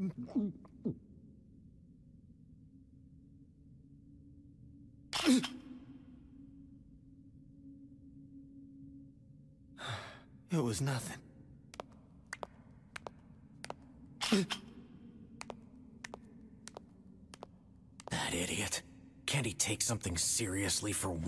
It was nothing. That idiot. Can't he take something seriously for one?